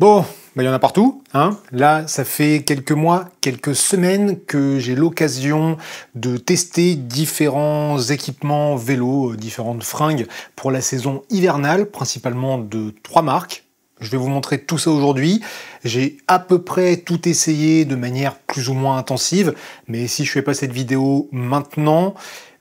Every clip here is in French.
Bon, bah, il y en a partout. Hein. Là, ça fait quelques mois, quelques semaines que j'ai l'occasion de tester différents équipements vélo, euh, différentes fringues pour la saison hivernale, principalement de trois marques. Je vais vous montrer tout ça aujourd'hui. J'ai à peu près tout essayé de manière plus ou moins intensive, mais si je fais pas cette vidéo maintenant,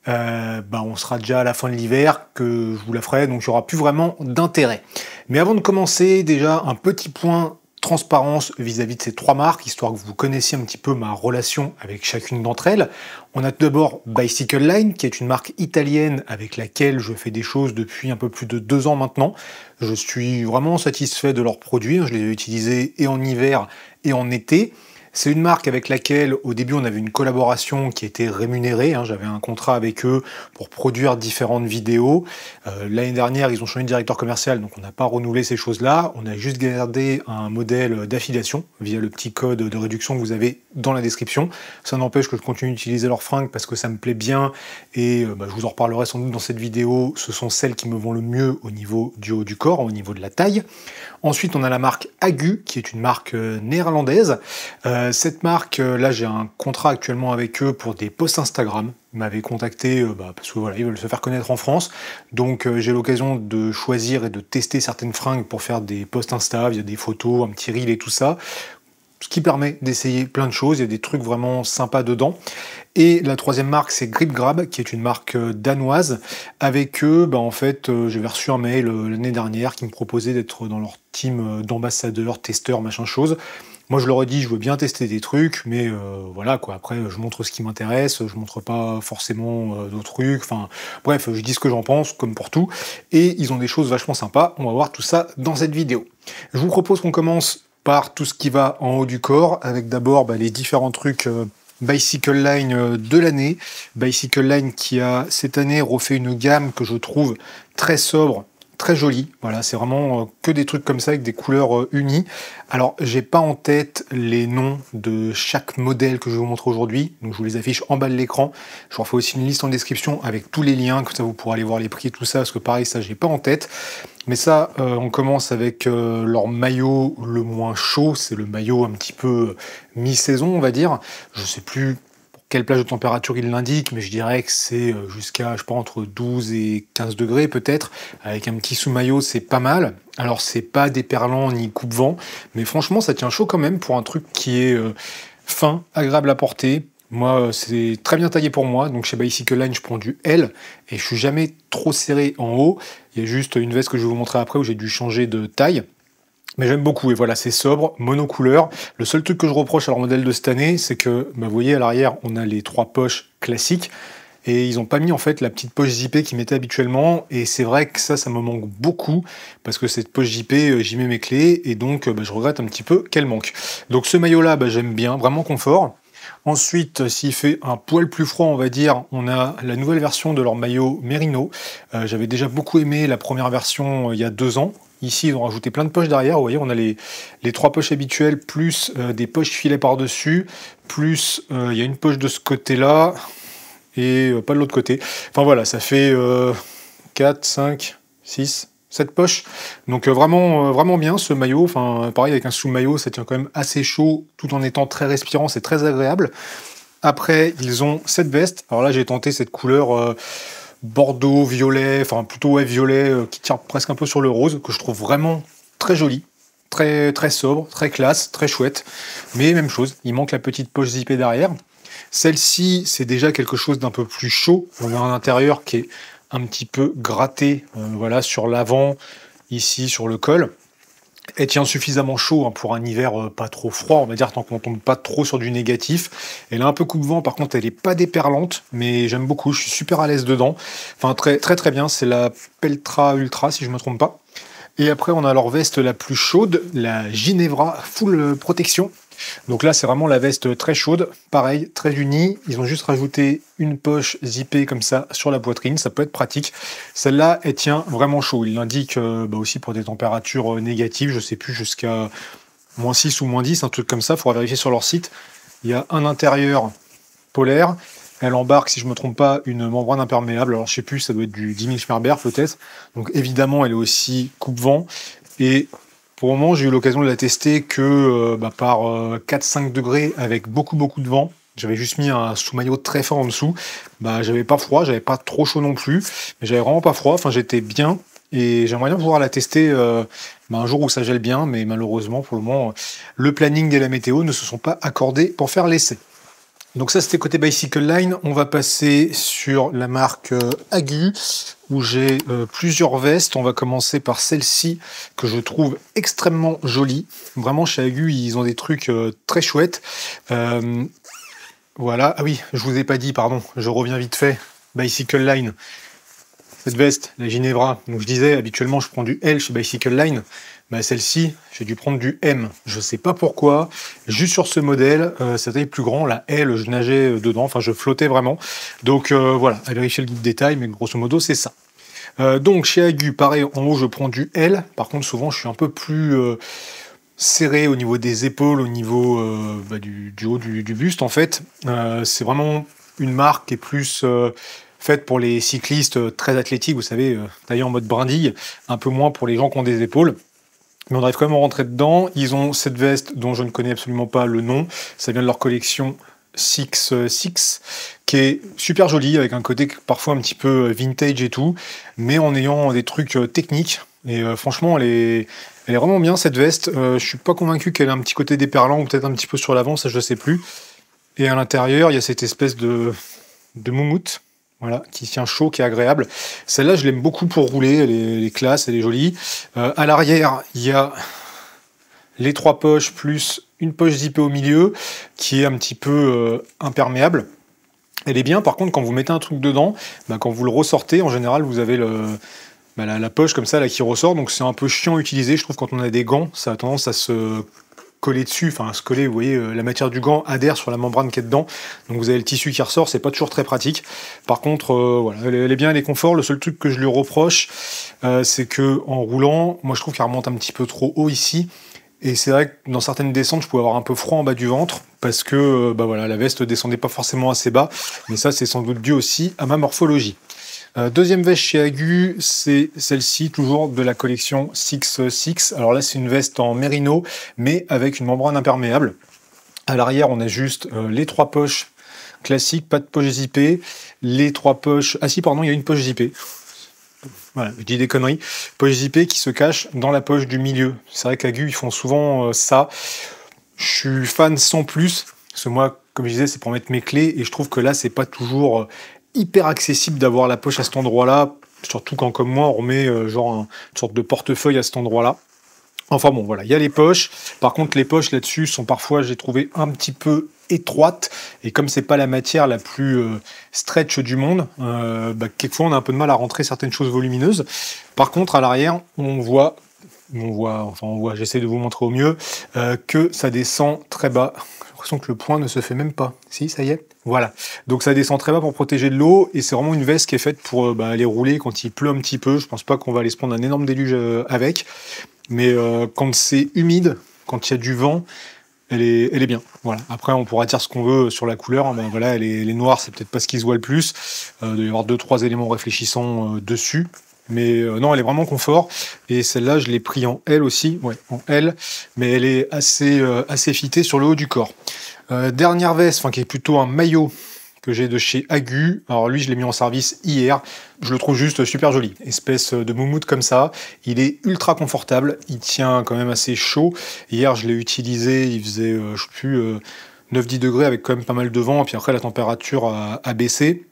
euh, ben, on sera déjà à la fin de l'hiver que je vous la ferai, donc il n'y aura plus vraiment d'intérêt. Mais avant de commencer, déjà un petit point transparence vis-à-vis de ces trois marques, histoire que vous connaissiez un petit peu ma relation avec chacune d'entre elles. On a tout d'abord Bicycle Line, qui est une marque italienne avec laquelle je fais des choses depuis un peu plus de deux ans maintenant. Je suis vraiment satisfait de leurs produits, hein. je les ai utilisés et en hiver et en été. C'est une marque avec laquelle au début on avait une collaboration qui était rémunérée. Hein. J'avais un contrat avec eux pour produire différentes vidéos. Euh, l'année dernière, ils ont changé de directeur commercial, donc on n'a pas renouvelé ces choses-là. On a juste gardé un modèle d'affiliation via le petit code de réduction que vous avez dans la description. Ça n'empêche que je continue d'utiliser leurs fringues parce que ça me plaît bien et euh, bah, je vous en reparlerai sans doute dans cette vidéo. Ce sont celles qui me vont le mieux au niveau du haut du corps, au niveau de la taille. Ensuite, on a la marque Agu, qui est une marque euh, néerlandaise. Euh, cette marque, euh, là j'ai un contrat actuellement avec eux pour des posts Instagram. Ils m'avaient contacté euh, bah, parce que voilà, ils veulent se faire connaître en France. Donc j'ai l'occasion de choisir et de tester certaines fringues pour faire des posts Insta a des photos, un petit reel et tout ça. Ce qui permet d'essayer plein de choses, il y a des trucs vraiment sympas dedans. Et la troisième marque, c'est GripGrab, qui est une marque danoise. Avec eux, bah, en fait, j'avais reçu un mail l'année dernière qui me proposait d'être dans leur team d'ambassadeurs, testeurs, machin chose. Moi, je leur ai dit, je veux bien tester des trucs, mais euh, voilà, quoi. Après, je montre ce qui m'intéresse, je montre pas forcément euh, d'autres trucs. Enfin, bref, je dis ce que j'en pense, comme pour tout. Et ils ont des choses vachement sympas. On va voir tout ça dans cette vidéo. Je vous propose qu'on commence par tout ce qui va en haut du corps, avec d'abord bah, les différents trucs. Euh, Bicycle Line de l'année. Bicycle Line qui a cette année refait une gamme que je trouve très sobre très joli. Voilà, c'est vraiment euh, que des trucs comme ça avec des couleurs euh, unies. Alors, j'ai pas en tête les noms de chaque modèle que je vous montre aujourd'hui, donc je vous les affiche en bas de l'écran. Je vous fais aussi une liste en description avec tous les liens, comme ça vous pourrez aller voir les prix et tout ça, parce que pareil, ça j'ai pas en tête. Mais ça, euh, on commence avec leur maillot le moins chaud, c'est le maillot un petit peu mi-saison, on va dire. Je sais plus quelle plage de température il l'indique, mais je dirais que c'est euh, jusqu'à, je pense, entre 12 et 15 degrés peut-être. Avec un petit sous-maillot, c'est pas mal. Alors, c'est pas déperlant ni coupe-vent, mais franchement, ça tient chaud quand même pour un truc qui est euh, fin, agréable à porter. Moi, euh, c'est très bien taillé pour moi. Donc, chez Bicycle Line, je prends du L et je suis jamais trop serré en haut. Il y a juste une veste que je vais vous montrer après où j'ai dû changer de taille. Mais j'aime beaucoup, et voilà, c'est sobre, monocouleur. Le seul truc que je reproche à leur modèle de cette année, c'est que, bah, vous voyez, à l'arrière, on a les trois poches classiques, et ils n'ont pas mis en fait la petite poche zippée qu'ils mettaient habituellement, et c'est vrai que ça, ça me manque beaucoup, parce que cette poche zippée, euh, j'y mets mes clés, et donc euh, bah, je regrette un petit peu qu'elle manque. Donc ce maillot-là, bah, j'aime bien, vraiment confort. Ensuite, euh, s'il fait un poil plus froid, on va dire, on a la nouvelle version de leur maillot Merino. Euh, j'avais déjà beaucoup aimé la première version euh, il y a deux ans. Ici, ils ont rajouté plein de poches derrière. Vous voyez, on a les, trois poches habituelles, plus des poches filets par-dessus, plus il y a une poche de ce côté-là et pas de l'autre côté. Enfin voilà, ça fait 4, 5, 6, cette poche. Donc euh, vraiment, euh, vraiment bien ce maillot. Enfin, pareil avec un sous-maillot, ça tient quand même assez chaud tout en étant très respirant, c'est très agréable. Après, ils ont cette veste. Alors là, j'ai tenté cette couleur euh, bordeaux, violet, enfin plutôt violet, qui tire presque un peu sur le rose, que je trouve vraiment très jolie. Très, très sobre, très classe, très chouette. Mais même chose, il manque la petite poche zippée derrière. Celle-ci, c'est déjà quelque chose d'un peu plus chaud. On a un intérieur qui est un petit peu gratté euh, voilà, sur l'avant, ici sur le col. Elle tient suffisamment chaud hein, pour un hiver euh, pas trop froid, on va dire, tant qu'on tombe pas trop sur du négatif. Elle a un peu coupe-vent, par contre, elle est pas déperlante, mais j'aime beaucoup, je suis super à l'aise dedans. Enfin, très très, très bien, c'est la Peltra Ultra, si je me trompe pas. Et après, on a leur veste la plus chaude, la Ginevra Full Protection. Donc là, c'est vraiment la veste très chaude, pareil, très unie. Ils ont juste rajouté une poche zippée comme ça sur la poitrine, ça peut être pratique. Celle-là, elle tient vraiment chaud. Il l'indique euh, bah aussi pour des températures euh, négatives, je ne sais plus, jusqu'à moins 6 ou moins 10, un truc comme ça, il faudra vérifier sur leur site. Il y a un intérieur polaire, elle embarque, si je ne me trompe pas, une membrane imperméable, alors je sais plus, ça doit être du 10 000 Schmerber peut-être. Donc évidemment, elle est aussi coupe-vent. Et pour le moment, j'ai eu l'occasion de la tester que euh, bah, par 4-5 euh, degrés avec beaucoup beaucoup de vent. J'avais juste mis un sous-maillot très fort en dessous. Bah, j'avais pas froid, j'avais pas trop chaud non plus, mais j'avais vraiment pas froid. Enfin, j'étais bien et j'aimerais bien pouvoir la tester euh, bah, un jour où ça gèle bien, mais malheureusement, pour le moment, le planning et la météo ne se sont pas accordés pour faire l'essai. Donc ça, c'était côté Bicycle Line. On va passer sur la marque euh, Agu, où j'ai euh, plusieurs vestes. On va commencer par celle-ci, que je trouve extrêmement jolie. Vraiment, chez Agu, ils ont des trucs euh, très chouettes. voilà. Ah oui, je vous ai pas dit, pardon. Je reviens vite fait. Bicycle Line. Cette veste, la Ginevra. Donc je disais, habituellement, je prends du L chez Bicycle Line. Bah, celle-ci, j'ai dû prendre du M. Je ne sais pas pourquoi. Juste sur ce modèle, ça euh, plus grand, la L, je nageais euh, dedans, enfin je flottais vraiment. Donc euh, voilà, à vérifier le détail, mais grosso modo, c'est ça. donc chez Agu, pareil, en haut, je prends du L. Par contre, souvent, je suis un peu plus serré au niveau des épaules, au niveau bah, du, haut du, buste en fait. c'est vraiment une marque qui est plus faite pour les cyclistes très athlétiques, vous savez, d'ailleurs, en mode brindille, un peu moins pour les gens qui ont des épaules. Mais on arrive quand même à rentrer dedans. Ils ont cette veste dont je ne connais absolument pas le nom. Ça vient de leur collection 66, euh, qui est super jolie, avec un côté parfois un petit peu euh, vintage et tout, mais en ayant des trucs euh, techniques. Et franchement, elle est, elle est vraiment bien cette veste. Je je suis pas convaincu qu'elle ait un petit côté déperlant ou peut-être un petit peu sur l'avant, ça je ne sais plus. Et à l'intérieur, il y a cette espèce de, de moumoute voilà, qui tient chaud, qui est agréable. Celle-là, je l'aime beaucoup pour rouler, elle est, classe, elle est jolie. Euh, à l'arrière, il y a les trois poches plus une poche zippée au milieu, qui est un petit peu euh, imperméable. Elle est bien, par contre, quand vous mettez un truc dedans, bah, quand vous le ressortez, en général, vous avez bah, la, poche comme ça là, qui ressort, donc c'est un peu chiant à utiliser. Je trouve quand on a des gants, ça a tendance à se coller dessus, enfin se coller, vous voyez, euh, la matière du gant adhère sur la membrane qui est dedans, donc vous avez le tissu qui ressort, c'est pas toujours très pratique. Par contre, euh, voilà, elle est bien, elle est confort. Le seul truc que je lui reproche, euh, c'est que en roulant, moi je trouve qu'elle remonte un petit peu trop haut ici. Et c'est vrai que dans certaines descentes, je pouvais avoir un peu froid en bas du ventre parce que bah voilà, la veste descendait pas forcément assez bas. Mais ça, c'est sans doute dû aussi à ma morphologie. Euh, deuxième veste chez Agu, c'est celle-ci, toujours de la collection 6 Alors là, c'est une veste en mérino, mais avec une membrane imperméable. À l'arrière, on a juste euh, les trois poches classiques, pas de poche zippée, les trois poches... Ah si, pardon, il y a une poche zippée. Voilà, je dis des conneries. Poche zippée qui se cache dans la poche du milieu. C'est vrai qu'Agu, ils font souvent euh, ça. Je suis fan sans plus, parce que moi, comme je disais, c'est pour mettre mes clés, et je trouve que là, c'est pas toujours hyper accessible d'avoir la poche à cet endroit-là, surtout quand, comme moi, on remet euh, genre une sorte de portefeuille à cet endroit-là. Enfin bon, voilà, il y a les poches. Par contre, les poches là-dessus sont parfois, j'ai trouvé, un petit peu étroites. Et comme c'est pas la matière la plus euh, stretch du monde, euh, bah, quelquefois on a un peu de mal à rentrer certaines choses volumineuses. Par contre, à l'arrière, on voit, on voit, enfin on voit, j'essaie de vous montrer au mieux, euh, que ça descend très bas. J'ai l'impression que le point ne se fait même pas. Si, ça y est. Voilà. Donc ça descend très bas pour protéger de l'eau et c'est vraiment une veste qui est faite pour euh, bah, aller rouler quand il pleut un petit peu. Je pense pas qu'on va aller se prendre un énorme déluge euh, avec, mais euh, quand c'est humide, quand il y a du vent, elle est, elle est bien. Voilà. Après, on pourra dire ce qu'on veut sur la couleur. Hein. Bah, voilà, elle est, noire, c'est peut-être pas ce qui se voit le plus. il doit y avoir deux trois éléments réfléchissants dessus. Mais euh, non, elle est vraiment confort. Et celle-là, je l'ai pris en L aussi, ouais, en L. Mais elle est assez, euh, assez fitée sur le haut du corps. Euh, dernière veste, enfin qui est plutôt un maillot que j'ai de chez Agu. Alors lui, je l'ai mis en service hier. Je le trouve juste super joli. Espèce de moumoute comme ça. Il est ultra confortable. Il tient quand même assez chaud. Hier, je l'ai utilisé. Il faisait, je sais plus, 9-10 degrés avec quand même pas mal de vent. Et Puis après, la température a baissé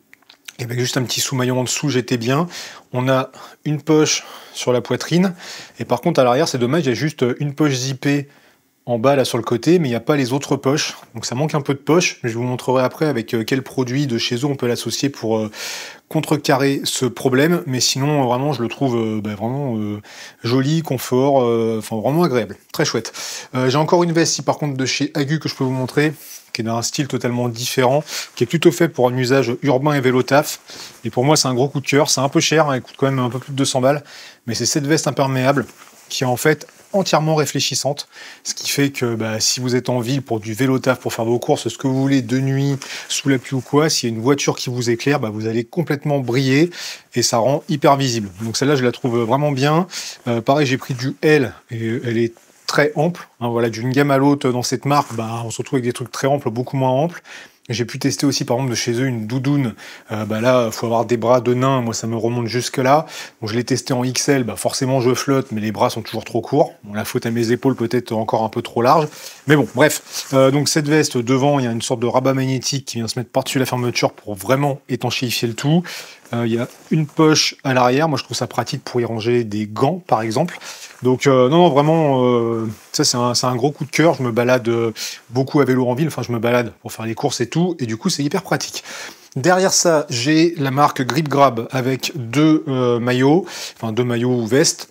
et eh avec ben, juste un petit sous-maillon en dessous, j'étais bien. On a une poche sur la poitrine, et par contre à l'arrière, c'est dommage, il y a juste une poche zippée en bas là sur le côté, mais il n'y a pas les autres poches, donc ça manque un peu de poche. Je vous montrerai après avec euh, quel produit de chez eux on peut l'associer pour euh, contrecarrer ce problème, mais sinon vraiment je le trouve euh, bah, vraiment joli, confort, enfin vraiment agréable, très chouette. J'ai encore une veste ici par contre de chez Agu que je peux vous montrer qui est d'un style totalement différent, qui est plutôt fait pour un usage urbain et vélo taf. Et pour moi, c'est un gros coup de cœur. C'est un peu cher, elle hein, coûte quand même un peu plus de 200 balles. Mais c'est cette veste imperméable qui est en fait entièrement réfléchissante, ce qui fait que bah, si vous êtes en ville pour du vélo taf, pour faire vos courses, ce que vous voulez, de nuit, sous la pluie ou quoi, s'il y a une voiture qui vous éclaire, bah, vous allez complètement briller et ça rend hyper visible. Donc celle-là, je la trouve vraiment bien. Euh, pareil, j'ai pris du L et elle est très ample. Hein, voilà, d'une gamme à l'autre dans cette marque, bah, on se retrouve avec des trucs très amples, beaucoup moins amples. J'ai pu tester aussi par exemple de chez eux une doudoune. Euh, bah là, faut avoir des bras de nain. Moi, ça me remonte jusque là. je l'ai testé en XL. Bah forcément, je flotte, mais les bras sont toujours trop courts. la faute à mes épaules peut-être encore un peu trop large. Mais bon, bref. Euh, donc cette veste devant, il y a une sorte de rabat magnétique qui vient se mettre par-dessus la fermeture pour vraiment étanchéifier le tout. Euh, il y a une poche à l'arrière. Moi, je trouve ça pratique pour y ranger des gants, par exemple. Donc, euh, non, non, vraiment, euh, ça, c'est un, gros coup de cœur. Je me balade beaucoup à vélo en ville. Enfin, je me balade pour faire les courses et tout. Et du coup, c'est hyper pratique. Derrière ça, j'ai la marque Grip Grab avec deux maillots, enfin deux maillots ou vestes.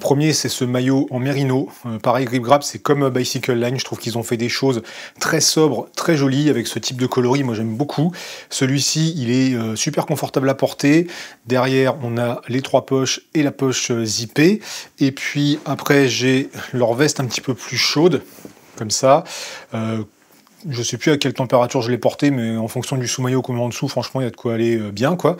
Premier, c'est ce maillot en merino. Euh, pareil, Grip Grab, c'est comme euh, Bicycle Line. Je trouve qu'ils ont fait des choses très sobres, très jolies avec ce type de coloris. Moi, j'aime beaucoup. Celui-ci, il est euh, super confortable à porter. Derrière, on a les trois poches et la poche zippée. Et puis après, j'ai leur veste un petit peu plus chaude, comme ça je sais plus à quelle température je l'ai porté, mais en fonction du sous-maillot qu'on met en dessous, franchement, il y a de quoi aller euh, bien, quoi.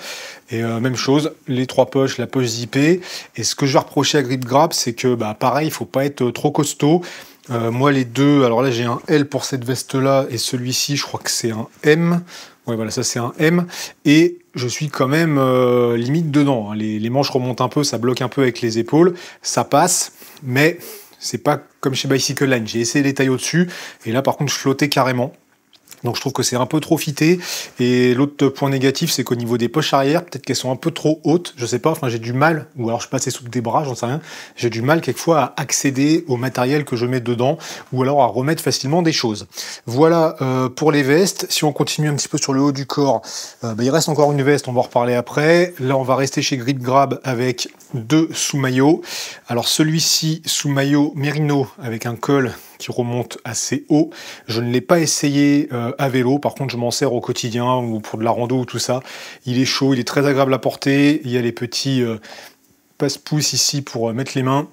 Et euh, même chose, les trois poches, la poche zippée. Et ce que je vais reprocher à Grip c'est que, bah, pareil, il faut pas être euh, trop costaud. moi, les deux, alors là, j'ai un L pour cette veste-là, et celui-ci, je crois que c'est un M. Ouais, voilà, ça c'est un M. Et je suis quand même limite dedans. Hein. les manches remontent un peu, ça bloque un peu avec les épaules, ça passe, mais c'est pas comme chez Bicycle Line. J'ai essayé les tailles au-dessus, et là par contre je flottais carrément. Donc je trouve que c'est un peu trop fité. Et l'autre point négatif, c'est qu'au niveau des poches arrière, peut-être qu'elles sont un peu trop hautes. Je sais pas, enfin j'ai du mal, ou alors je passe sous des bras, j'en sais rien. J'ai du mal quelquefois à accéder au matériel que je mets dedans, ou alors à remettre facilement des choses. Voilà euh, pour les vestes. Si on continue un petit peu sur le haut du corps, euh, bah, il reste encore une veste, on va en reparler après. Là on va rester chez Grip Grab avec deux sous-maillots. Alors celui-ci, sous-maillot merino avec un col qui remonte assez haut. Je ne l'ai pas essayé euh, à vélo, par contre je m'en sers au quotidien ou pour de la rando ou tout ça. Il est chaud, il est très agréable à porter, il y a les petits euh, passe-pouces ici pour euh, mettre les mains.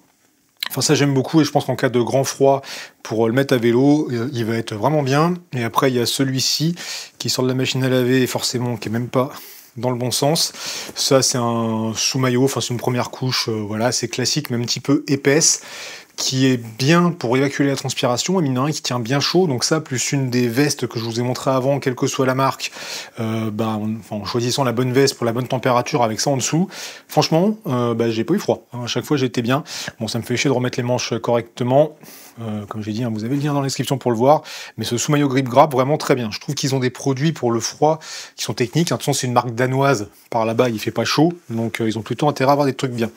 Enfin ça j'aime beaucoup et je pense qu'en cas de grand froid, pour le mettre à vélo, il va être vraiment bien. Et après il y a celui-ci qui sort de la machine à laver et forcément qui est même pas dans le bon sens. Ça, c'est un sous-maillot, enfin, c'est une première couche, voilà, c'est classique, mais un petit peu épaisse qui est bien pour évacuer la transpiration et mine de qui tient bien chaud. Donc ça, plus une des vestes que je vous ai montré avant, quelle que soit la marque, euh, bah, en, choisissant la bonne veste pour la bonne température avec ça en dessous, franchement, euh, bah, j'ai pas eu froid. Hein. À chaque fois, j'étais bien. Bon, ça me fait chier de remettre les manches correctement. Euh, comme j'ai dit, hein, vous avez le lien dans la description pour le voir. Mais ce sous-maillot grip grappe, vraiment très bien. Je trouve qu'ils ont des produits pour le froid qui sont techniques. Hein, de toute façon, c'est une marque danoise. Par là-bas, il fait pas chaud. Donc, ils ont plutôt intérêt à avoir des trucs bien.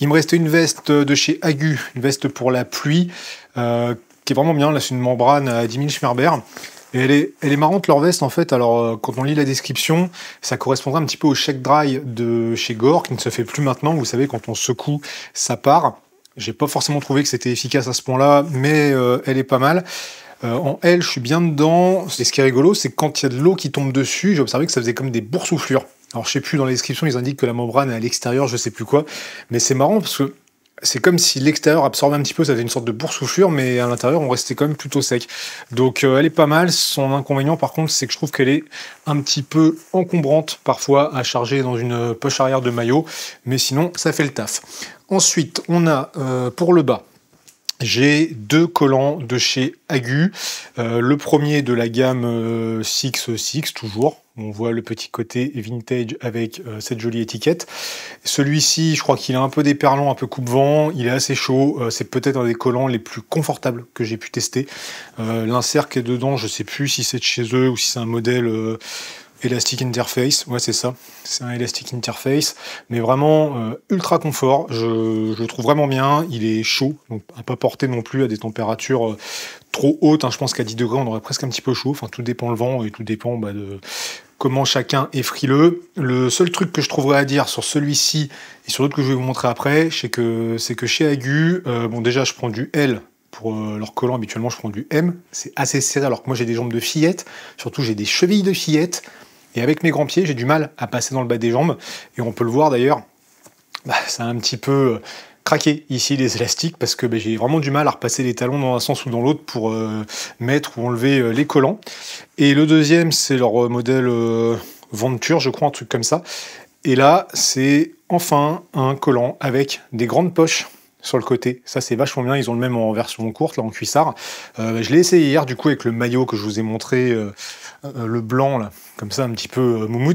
Il me restait une veste de chez Agu, une veste pour la pluie, euh, qui est vraiment bien. Là, c'est une membrane à 10 000 Schmerber. Et elle est, elle est marrante leur veste en fait. Alors euh, quand on lit la description, ça correspondra un petit peu au check dry de chez Gore qui ne se fait plus maintenant. Vous savez quand on secoue, ça part. J'ai pas forcément trouvé que c'était efficace à ce point-là, mais euh, elle est pas mal. en L, je suis bien dedans. Et ce qui est rigolo, c'est quand il y a de l'eau qui tombe dessus, j'ai observé que ça faisait comme des boursouflures. Alors je sais plus dans la description, ils indiquent que la membrane est à l'extérieur, je sais plus quoi. Mais c'est marrant parce que c'est comme si l'extérieur absorbait un petit peu, ça faisait une sorte de boursouflure, mais à l'intérieur, on restait quand même plutôt sec. Donc euh, elle est pas mal. Son inconvénient, par contre, c'est que je trouve qu'elle est un petit peu encombrante parfois à charger dans une poche arrière de maillot, mais sinon, ça fait le taf. Ensuite, on a euh, pour le bas, j'ai deux collants de chez Agu. Euh, le premier de la gamme 6-6, euh, euh, toujours. On voit le petit côté vintage avec cette jolie étiquette. Celui-ci, je crois qu'il a un peu déperlant, un peu coupe-vent. Il est assez chaud. c'est peut-être un des collants les plus confortables que j'ai pu tester. L'insert qui est dedans, je ne sais plus si c'est de chez eux ou si c'est un modèle Elastic Interface, ouais c'est ça, c'est un Elastic Interface, mais vraiment euh, ultra confort, je, le trouve vraiment bien, il est chaud, donc à pas porter non plus à des températures euh, trop hautes, hein. je pense qu'à 10 degrés on aurait presque un petit peu chaud, enfin tout dépend le vent et tout dépend bah, de comment chacun est frileux. Le seul truc que je trouverais à dire sur celui-ci et sur l'autre que je vais vous montrer après, c'est que, que chez Agu, euh, bon déjà je prends du L pour leur collant, habituellement je prends du M, c'est assez serré alors que moi j'ai des jambes de fillette, surtout j'ai des chevilles de fillette, et avec mes grands pieds, j'ai du mal à passer dans le bas des jambes. Et on peut le voir d'ailleurs, bah, ça a un petit peu euh, craqué ici les élastiques parce que bah, j'ai vraiment du mal à repasser les talons dans un sens ou dans l'autre pour euh, mettre ou enlever euh, les collants. Et le deuxième, c'est leur modèle Venture, je crois, un truc comme ça. Et là, c'est enfin un collant avec des grandes poches sur le côté. Ça, c'est vachement bien. Ils ont le même en version courte, là, en cuissard. Euh, je l'ai essayé hier, du coup, avec le maillot que je vous ai montré, euh, euh, le blanc, là, comme ça, un petit peu euh,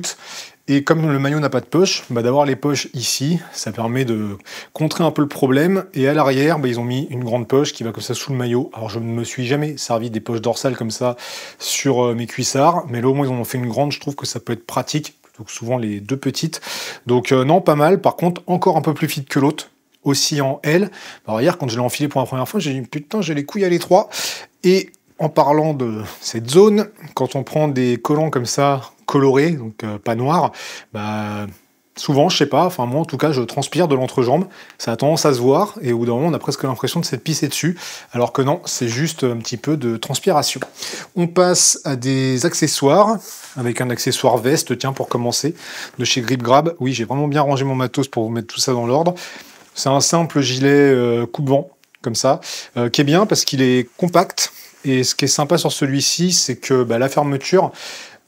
Et comme le maillot n'a pas de poche, bah, d'avoir les poches ici, ça permet de contrer un peu le problème. Et à l'arrière, bah, ils ont mis une grande poche qui va comme ça sous le maillot. Alors je ne me suis jamais servi des poches dorsales comme ça sur mes cuissards, mais là au moins ils en ont fait une grande, je trouve que ça peut être pratique, plutôt souvent les deux petites. Donc non, pas mal, par contre encore un peu plus fit que l'autre aussi en L. hier, quand je l'ai enfilé pour la première fois, j'ai dit putain, j'ai les couilles à l'étroit. Et en parlant de cette zone, quand on prend des collants comme ça, colorés, donc euh, pas noirs, bah, souvent, je sais pas, enfin moi en tout cas, je transpire de l'entrejambe, ça a tendance à se voir, et au bout d'un moment, on a presque l'impression de s'être pissé dessus, alors que non, c'est juste un petit peu de transpiration. On passe à des accessoires, avec un accessoire veste, tiens, pour commencer, de chez Grip Grab. Oui, j'ai vraiment bien rangé mon matos pour vous mettre tout ça dans l'ordre. C'est un simple gilet euh, coupe-vent, comme ça, euh, qui est bien parce qu'il est compact. Et ce qui est sympa sur celui-ci, c'est que bah, la fermeture,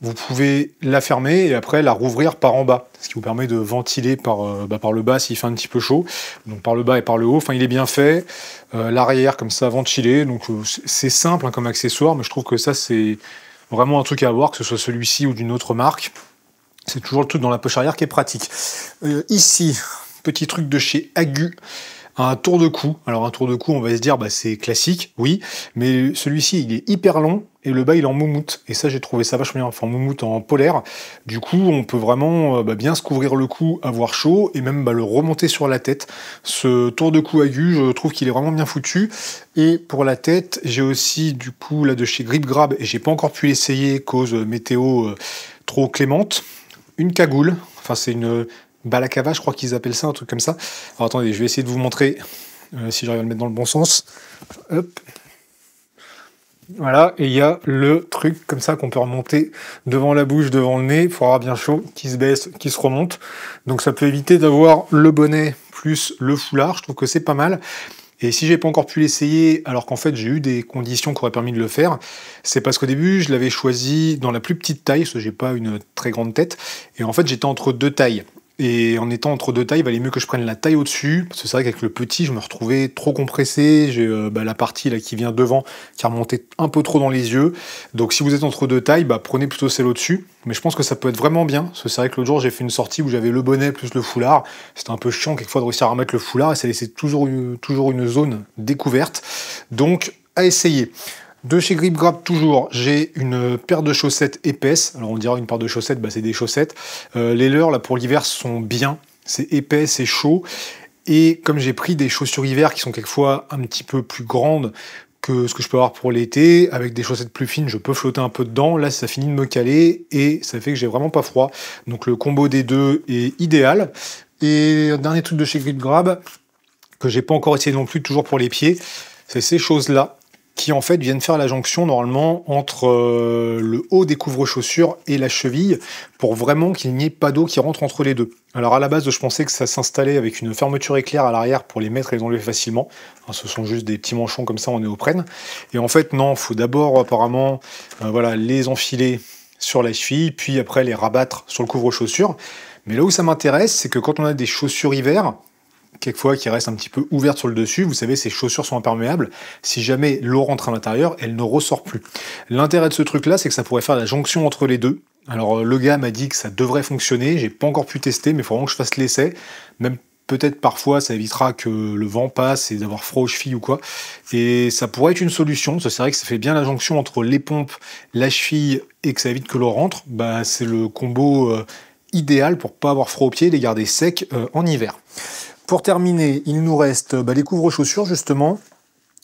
vous pouvez la fermer et après la rouvrir par en bas, ce qui vous permet de ventiler par, euh, bah, par le bas s'il fait un petit peu chaud, donc par le bas et par le haut. Enfin, il est bien fait, euh, l'arrière comme ça ventilé, donc c'est simple hein, comme accessoire, mais je trouve que ça c'est vraiment un truc à avoir, que ce soit celui-ci ou d'une autre marque. C'est toujours le truc dans la poche arrière qui est pratique. ici, petit truc de chez Agu un tour de cou. Alors un tour de cou, on va se dire, bah, c'est classique, oui, mais celui-ci, il est hyper long et le bas, il est en moumoute. Et ça, j'ai trouvé ça vachement bien, enfin moumoute en polaire. Du coup, on peut vraiment euh, bah, bien se couvrir le cou, avoir chaud et même bah, le remonter sur la tête. Ce tour de cou Agu, je trouve qu'il est vraiment bien foutu. Et pour la tête, j'ai aussi du coup là de chez Grip Grab et j'ai pas encore pu l'essayer cause euh, météo euh, trop clémente. Une cagoule, enfin c'est une balakava, je crois qu'ils appellent ça, un truc comme ça. Alors attendez, je vais essayer de vous montrer euh, si j'arrive à le mettre dans le bon sens. Hop. Voilà, et il y a le truc comme ça qu'on peut remonter devant la bouche, devant le nez, Il avoir bien chaud, qui se baisse, qui se remonte. Donc ça peut éviter d'avoir le bonnet plus le foulard, je trouve que c'est pas mal. Et si j'ai pas encore pu l'essayer, alors qu'en fait j'ai eu des conditions qui auraient permis de le faire, c'est parce qu'au début je l'avais choisi dans la plus petite taille, parce que j'ai pas une très grande tête, et en fait j'étais entre deux tailles. Et en étant entre deux tailles, il valait mieux que je prenne la taille au-dessus, parce que c'est vrai qu'avec le petit, je me retrouvais trop compressé, j'ai euh, bah, la partie là qui vient devant qui a remonté un peu trop dans les yeux. Donc si vous êtes entre deux tailles, bah, prenez plutôt celle au-dessus. Mais je pense que ça peut être vraiment bien, parce que c'est vrai que l'autre jour, j'ai fait une sortie où j'avais le bonnet plus le foulard. C'était un peu chiant quelquefois de réussir à remettre le foulard, et ça laissait toujours toujours une zone découverte. Donc à essayer. De chez Grip Grab, toujours, j'ai une paire de chaussettes épaisses. Alors on dira une paire de chaussettes, bah, c'est des chaussettes. Euh, les leurs, là, pour l'hiver, sont bien. C'est épais, c'est chaud. Et comme j'ai pris des chaussures hiver qui sont quelquefois un petit peu plus grandes que ce que je peux avoir pour l'été, avec des chaussettes plus fines, je peux flotter un peu dedans. Là, ça finit de me caler et ça fait que j'ai vraiment pas froid. Donc le combo des deux est idéal. Et dernier truc de chez Grip Grab, que j'ai pas encore essayé non plus, toujours pour les pieds, c'est ces choses-là qui en fait viennent faire la jonction normalement entre euh, le haut des couvre-chaussures et la cheville pour vraiment qu'il n'y ait pas d'eau qui rentre entre les deux. Alors à la base, je pensais que ça s'installait avec une fermeture éclair à l'arrière pour les mettre et les enlever facilement. ce sont juste des petits manchons comme ça en néoprène. Et en fait, non, faut d'abord apparemment euh, voilà, les enfiler sur la cheville, puis après les rabattre sur le couvre-chaussure. Mais là où ça m'intéresse, c'est que quand on a des chaussures hiver, quelquefois qui reste un petit peu ouverte sur le dessus. Vous savez, ces chaussures sont imperméables. Si jamais l'eau rentre à l'intérieur, elle ne ressort plus. L'intérêt de ce truc-là, c'est que ça pourrait faire la jonction entre les deux. Alors euh, le gars m'a dit que ça devrait fonctionner, j'ai pas encore pu tester, mais il faut vraiment que je fasse l'essai. Même peut-être parfois ça évitera que le vent passe et d'avoir froid aux chevilles ou quoi. Et ça pourrait être une solution. C'est vrai que ça fait bien la jonction entre les pompes, la cheville et que ça évite que l'eau rentre. Bah, c'est le combo euh, idéal pour pas avoir froid aux pieds et les garder secs euh, en hiver. Pour terminer, il nous reste bah, les couvre-chaussures, justement.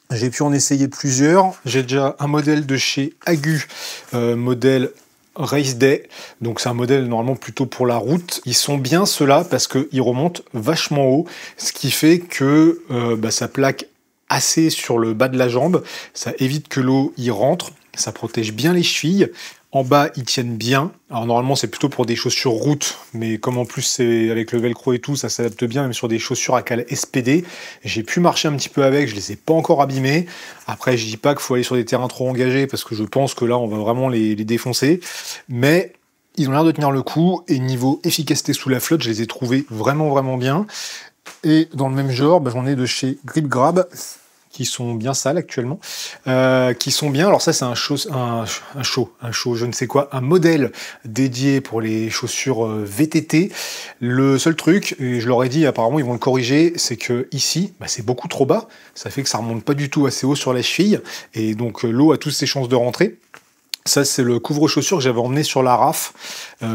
J'ai pu en essayer plusieurs. J'ai déjà un modèle de chez Agu, euh, modèle Race Day. Donc c'est un modèle normalement plutôt pour la route. Ils sont bien ceux-là parce qu'ils remontent vachement haut, ce qui fait que euh, bah, ça plaque assez sur le bas de la jambe. Ça évite que l'eau y rentre. Ça protège bien les chevilles. En bas, ils tiennent bien. Alors normalement, c'est plutôt pour des chaussures route, mais comme en plus c'est avec le velcro et tout, ça s'adapte bien, même sur des chaussures à cale SPD. J'ai pu marcher un petit peu avec, je les ai pas encore abîmés. Après, je dis pas qu'il faut aller sur des terrains trop engagés, parce que je pense que là, on va vraiment les, défoncer. Mais ils ont l'air de tenir le coup, et niveau efficacité sous la flotte, je les ai trouvés vraiment, vraiment bien. Et dans le même genre, bah, j'en ai de chez Grip Grab qui sont bien sales actuellement, euh, qui sont bien. Alors ça, c'est un, show, un, un show, un show, je ne sais quoi, un modèle dédié pour les chaussures euh, VTT. Le seul truc, et je leur ai dit, apparemment, ils vont le corriger, c'est que ici, bah, c'est beaucoup trop bas. Ça fait que ça remonte pas du tout assez haut sur la cheville, et donc euh, l'eau a toutes ses chances de rentrer. Ça, c'est le couvre-chaussure que j'avais emmené sur la RAF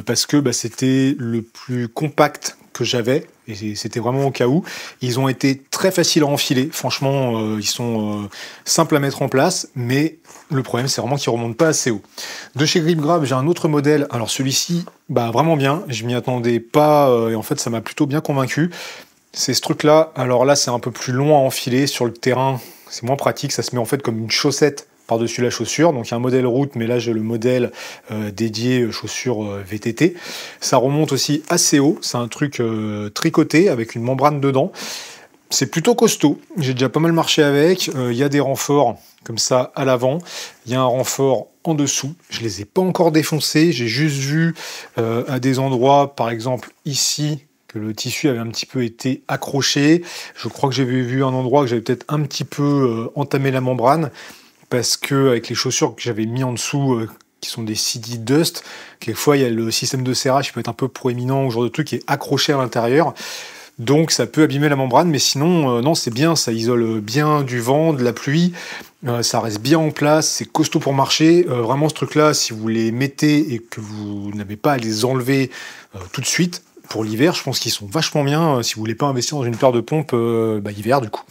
parce que bah, c'était le plus compact que j'avais, et c'était vraiment au cas où. Ils ont été très faciles à enfiler, franchement, euh, ils sont euh, simples à mettre en place, mais le problème c'est vraiment qu'ils ne remontent pas assez haut. De chez GripGrab, j'ai un autre modèle, alors celui-ci, bah vraiment bien, je m'y attendais pas, euh, et en fait ça m'a plutôt bien convaincu. C'est ce truc-là, alors là c'est un peu plus long à enfiler sur le terrain, c'est moins pratique, ça se met en fait comme une chaussette par-dessus la chaussure. Donc il y a un modèle route, mais là j'ai le modèle euh, dédié euh, chaussure euh, VTT. Ça remonte aussi assez haut, c'est un truc tricoté avec une membrane dedans. C'est plutôt costaud, j'ai déjà pas mal marché avec. Il y a des renforts comme ça à l'avant, il y a un renfort en dessous. Je ne les ai pas encore défoncés, j'ai juste vu à des endroits, par exemple ici, que le tissu avait un petit peu été accroché. Je crois que j'avais vu un endroit que j'avais peut-être un petit peu entamé la membrane parce que avec les chaussures que j'avais mis en dessous, euh, qui sont des CD Dust, quelquefois il y a le système de serrage qui peut être un peu proéminent, ou genre de truc qui est accroché à l'intérieur. Donc ça peut abîmer la membrane, mais sinon, euh, non, c'est bien, ça isole bien du vent, de la pluie, euh, ça reste bien en place, c'est costaud pour marcher. vraiment, ce truc-là, si vous les mettez et que vous n'avez pas à les enlever tout de suite, l'hiver, je pense qu'ils sont vachement bien. Euh, si vous voulez pas investir dans une paire de pompes euh, bah, hiver, du coup.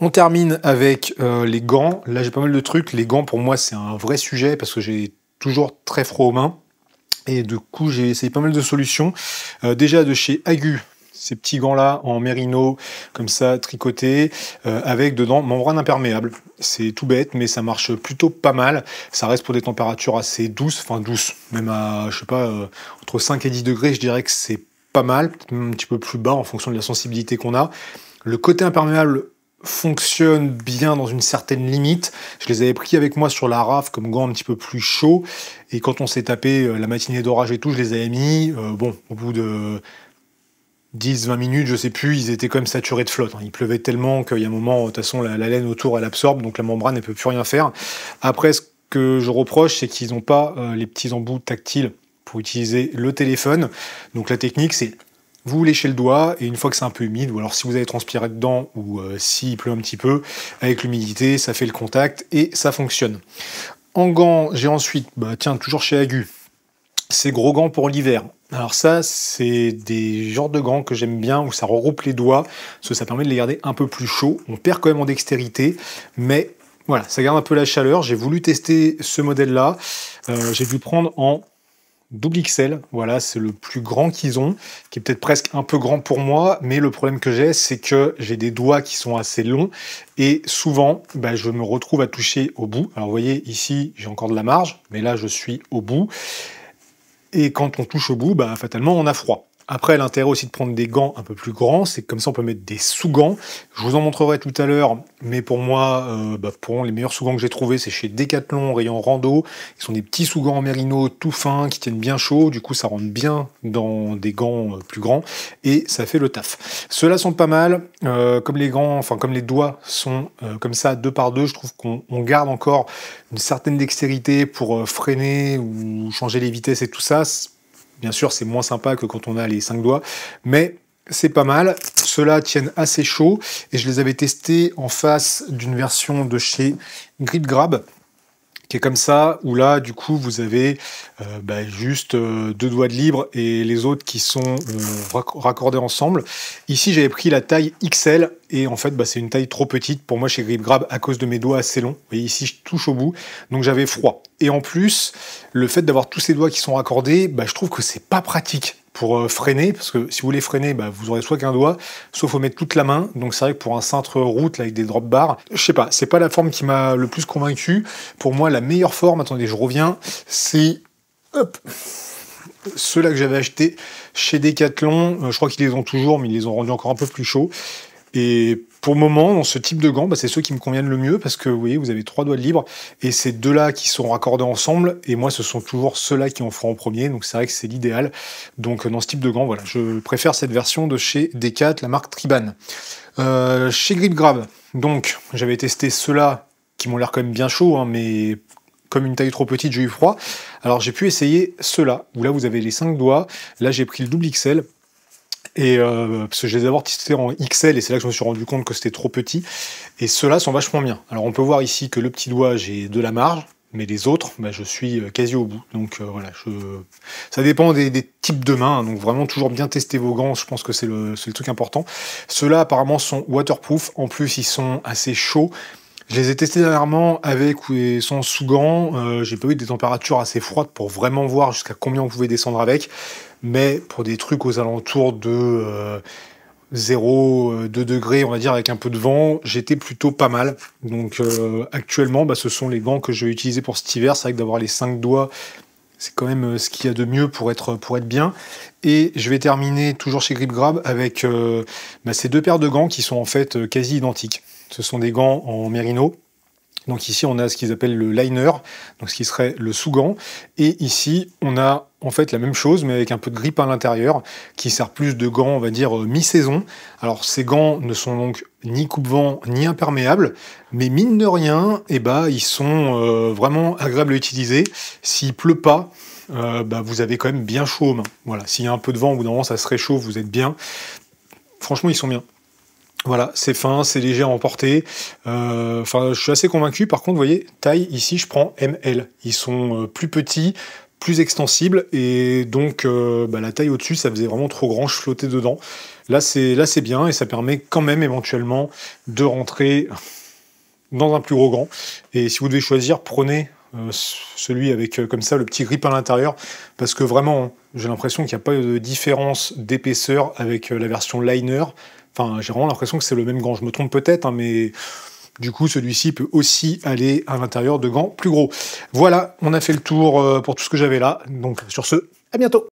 On termine avec euh, les gants. Là, j'ai pas mal de trucs. Les gants, pour moi, c'est un vrai sujet parce que j'ai toujours très froid aux mains. Et du coup, j'ai essayé pas mal de solutions. déjà de chez Agu, ces petits gants-là en mérino, comme ça, tricoté, avec dedans membrane imperméable. C'est tout bête, mais ça marche plutôt pas mal. Ça reste pour des températures assez douces, enfin douces, même à, je sais pas, entre 5 et 10 degrés, je dirais que c'est mal, un petit peu plus bas en fonction de la sensibilité qu'on a. Le côté imperméable fonctionne bien dans une certaine limite. Je les avais pris avec moi sur la RAF comme gants un petit peu plus chaud Et quand on s'est tapé euh, la matinée d'orage et tout, je les avais mis. Euh, bon, au bout de 10-20 minutes, je sais plus, ils étaient quand même saturés de flotte. Hein. Il pleuvait tellement qu'il y a un moment, de toute façon, la, laine autour, elle absorbe, donc la membrane, ne peut plus rien faire. Après, ce que je reproche, c'est qu'ils n'ont pas euh, les petits embouts tactiles pour utiliser le téléphone. Donc la technique, c'est vous léchez le doigt et une fois que c'est un peu humide, ou alors si vous avez transpiré dedans ou euh, s'il pleut un petit peu, avec l'humidité, ça fait le contact et ça fonctionne. En gants, j'ai ensuite, bah, tiens, toujours chez Agu, ces gros gants pour l'hiver. Alors ça, c'est des genres de gants que j'aime bien où ça regroupe les doigts, parce que ça permet de les garder un peu plus chauds. On perd quand même en dextérité, mais voilà, ça garde un peu la chaleur. J'ai voulu tester ce modèle-là. Euh, j'ai dû prendre en double XL. Voilà, c'est le plus grand qu'ils ont, qui est peut-être presque un peu grand pour moi, mais le problème que j'ai, c'est que j'ai des doigts qui sont assez longs et souvent, bah, je me retrouve à toucher au bout. Alors, vous voyez, ici, j'ai encore de la marge, mais là, je suis au bout. Et quand on touche au bout, bah, fatalement, on a froid. Après, l'intérêt aussi de prendre des gants un peu plus grands, c'est comme ça on peut mettre des sous-gants. Je vous en montrerai tout à l'heure, mais pour moi, euh, bah, pour les meilleurs sous-gants que j'ai trouvés, c'est chez Decathlon, rayon rando. Ils sont des petits sous-gants en mérino tout fins qui tiennent bien chaud. Du coup, ça rentre bien dans des gants euh, plus grands et ça fait le taf. Ceux-là sont pas mal. Euh, comme les gants, enfin comme les doigts sont comme ça deux par deux, je trouve qu'on garde encore une certaine dextérité pour freiner ou changer les vitesses et tout ça Bien sûr, c'est moins sympa que quand on a les 5 doigts, mais c'est pas mal. Ceux-là tiennent assez chaud et je les avais testés en face d'une version de chez Grip Grab qui est comme ça, où là, du coup, vous avez euh, bah, juste euh, deux doigts de libre et les autres qui sont euh, raccordés ensemble. Ici, j'avais pris la taille XL et en fait, bah, c'est une taille trop petite pour moi chez Grip Grab à cause de mes doigts assez longs. Vous voyez, ici, je touche au bout, donc j'avais froid. Et en plus, le fait d'avoir tous ces doigts qui sont raccordés, bah, je trouve que c'est pas pratique pour euh, freiner, parce que si vous voulez freiner, bah, vous aurez soit qu'un doigt, soit faut mettre toute la main. Donc c'est vrai que pour un cintre route avec des drop bars, je sais pas, c'est pas la forme qui m'a le plus convaincu. Pour moi, la meilleure forme, attendez, je reviens, c'est ceux-là que j'avais acheté chez Decathlon. Euh, je crois qu'ils les ont toujours, mais ils les ont rendus encore un peu plus chauds. Et pour le moment, dans ce type de gants, bah, c'est ceux qui me conviennent le mieux parce que vous voyez, vous avez trois doigts de libre et ces deux-là qui sont raccordés ensemble. Et moi, ce sont toujours ceux-là qui en font en premier. Donc c'est vrai que c'est l'idéal. Donc dans ce type de gants, voilà, je préfère cette version de chez D4, la marque Triban. Euh, chez GripGrab, donc j'avais testé ceux-là qui m'ont l'air quand même bien chauds, hein, mais comme une taille trop petite, j'ai eu froid. Alors j'ai pu essayer ceux-là, où là vous avez les cinq doigts. Là j'ai pris le double XL. Et euh, parce que je les d'abord testés en XL et c'est là que je me suis rendu compte que c'était trop petit. Et ceux-là sont vachement bien. Alors on peut voir ici que le petit doigt, j'ai de la marge, mais les autres, bah, je suis euh, quasi au bout. Donc euh, voilà, je... ça dépend des, types de mains. Hein. Donc vraiment, toujours bien tester vos gants, je pense que c'est le, le truc important. Ceux-là, apparemment, sont waterproof. En plus, ils sont assez chauds. Je les ai testés dernièrement avec ou sans sous-gants. Euh, j'ai pas eu des températures assez froides pour vraiment voir jusqu'à combien on pouvait descendre avec. Mais pour des trucs aux alentours de 0, euh, 2 euh, degrés, on va dire, avec un peu de vent, j'étais plutôt pas mal. Donc actuellement, bah, ce sont les gants que je vais utiliser pour cet hiver. C'est vrai que d'avoir les 5 doigts, c'est quand même ce qu'il y a de mieux pour être, pour être bien. Et je vais terminer toujours chez Grip Grab avec bah, ces deux paires de gants qui sont en fait quasi identiques. Ce sont des gants en mérino. Donc ici, on a ce qu'ils appellent le liner, donc ce qui serait le sous-gant. Et ici, on a en fait la même chose, mais avec un peu de grippe à l'intérieur, qui sert plus de gants, on va dire, euh, mi-saison. Alors ces gants ne sont donc ni coupe-vent, ni imperméables, mais mine de rien, et eh ben, ils sont euh, vraiment agréables à utiliser. S'il pleut pas, euh, bah, vous avez quand même bien chaud aux mains. Voilà, s'il y a un peu de vent, ou bout d'un ça se réchauffe, vous êtes bien. Franchement, ils sont bien. Voilà, c'est fin, c'est léger à emporter. Euh, enfin, je suis assez convaincu. Par contre, vous voyez, taille, ici, je prends ML. Ils sont euh, plus petits, plus extensibles. et donc euh, bah, la taille au-dessus ça faisait vraiment trop grand, je flottais dedans. Là c'est bien et ça permet quand même éventuellement de rentrer dans un plus gros grand. Et si vous devez choisir, prenez celui avec comme ça le petit grip à l'intérieur parce que vraiment j'ai l'impression qu'il n'y a pas de différence d'épaisseur avec la version liner Enfin, j'ai vraiment l'impression que c'est le même gant. Je me trompe peut-être, hein, mais du coup, celui-ci peut aussi aller à l'intérieur de gants plus gros. Voilà, on a fait le tour euh, pour tout ce que j'avais là. Donc, sur ce, à bientôt